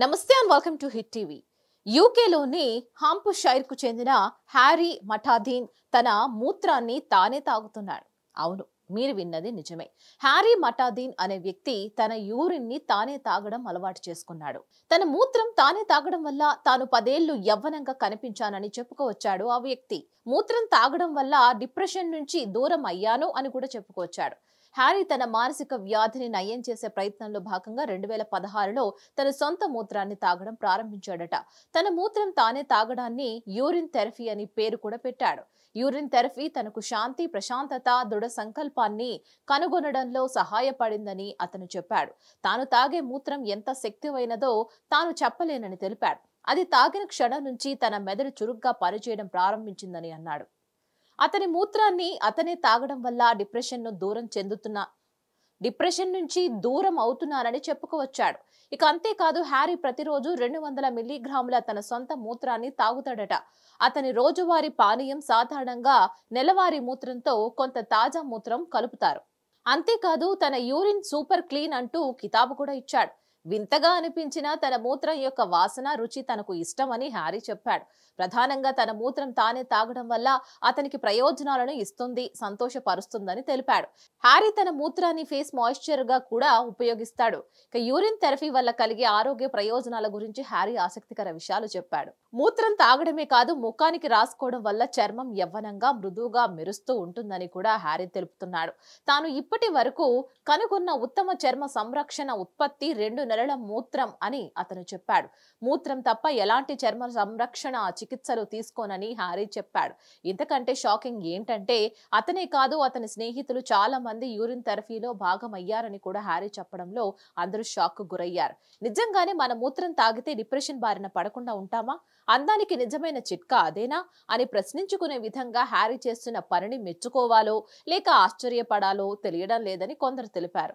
నమస్తే and welcome to hit TV యూకేలోని హాంపు షైర్కు చెందిన హ్యారీ మఠాధీన్ తన మూత్రాన్ని తానే తాగుతున్నాడు అవును మీరు విన్నది నిజమే హ్యారీ మఠాధీన్ అనే వ్యక్తి తన యూరిన్ని తానే తాగడం అలవాటు చేసుకున్నాడు తన మూత్రం తానే తాగడం వల్ల తాను పదేళ్లు యవ్వనంగా కనిపించానని చెప్పుకోవచ్చాడు ఆ వ్యక్తి మూత్రం తాగడం వల్ల డిప్రెషన్ నుంచి దూరం అయ్యాను అని కూడా చెప్పుకోవచ్చాడు హ్యారీ తన మానసిక వ్యాధిని నయం చేసే ప్రయత్నంలో భాగంగా రెండు వేల పదహారులో తన సొంత మూత్రాన్ని తాగడం ప్రారంభించాడట తన మూత్రం తానే తాగడాన్ని యూరిన్ థెరపీ అని పేరు కూడా పెట్టాడు యూరిన్ థెరపీ తనకు శాంతి ప్రశాంతత దృఢ సంకల్పాన్ని కనుగొనడంలో సహాయపడిందని అతను చెప్పాడు తాను తాగే మూత్రం ఎంత శక్తివైనదో తాను చెప్పలేనని తెలిపాడు అది తాగిన క్షణం నుంచి తన మెదడు చురుగ్గా పనిచేయడం ప్రారంభించిందని అన్నాడు అతని మూత్రాన్ని అతనే తాగడం వల్ల డిప్రెషన్ను దూరం చెందుతున్నా డిప్రెషన్ నుంచి దూరం అవుతున్నానని చెప్పుకువచ్చాడు ఇక అంతేకాదు హ్యారీ ప్రతిరోజు రెండు వందల మిల్లీగ్రాముల తన సొంత మూత్రాన్ని తాగుతాడట అతని రోజువారి పానీయం సాధారణంగా నెలవారీ మూత్రంతో కొంత తాజా మూత్రం కలుపుతారు అంతేకాదు తన యూరిన్ సూపర్ క్లీన్ అంటూ కితాబు కూడా ఇచ్చాడు వింతగా అనిపించినా తన మూత్రం యొక్క వాసన రుచి తనకు ఇష్టమని హ్యారీ చెప్పాడు ప్రధానంగా తన మూత్రం తానే తాగడం వల్ల అతనికి ప్రయోజనాలను ఇస్తుంది సంతోషపరుస్తుందని తెలిపాడు హ్యారీ తన మూత్రాన్ని ఫేస్ మాయిశ్చర్ గా కూడా ఉపయోగిస్తాడు ఇక యూరిన్ థెరపీ వల్ల కలిగే ఆరోగ్య ప్రయోజనాల గురించి హ్యారీ ఆసక్తికర విషయాలు చెప్పాడు మూత్రం తాగడమే కాదు ముఖానికి రాసుకోవడం వల్ల చర్మం యవ్వనంగా మృదువుగా మెరుస్తూ ఉంటుందని కూడా హ్యారీ తెలుపుతున్నాడు తాను ఇప్పటి వరకు కనుగొన్న ఉత్తమ చర్మ సంరక్షణ ఉత్పత్తి రెండు నెలల మూత్రం అని అతను చెప్పాడు మూత్రం తప్ప ఎలాంటి చర్మ సంరక్షణ చికిత్సలు తీసుకోనని హ్యారీ చెప్పాడు ఇంతకంటే షాకింగ్ ఏంటంటే అతనే కాదు అతని స్నేహితులు చాలా మంది యూరిన్ థెరపీలో భాగమయ్యారని కూడా హ్యారీ చెప్పడంలో అందరూ షాక్ గురయ్యారు నిజంగానే మన మూత్రం తాగితే డిప్రెషన్ బారిన పడకుండా ఉంటామా అందానికి నిజమైన చిట్కా అదేనా అని ప్రశ్నించుకునే విధంగా హ్యారీ చేస్తున్న పనిని మెచ్చుకోవాలో లేక ఆశ్చర్యపడాలో తెలియడం లేదని కొందరు తెలిపారు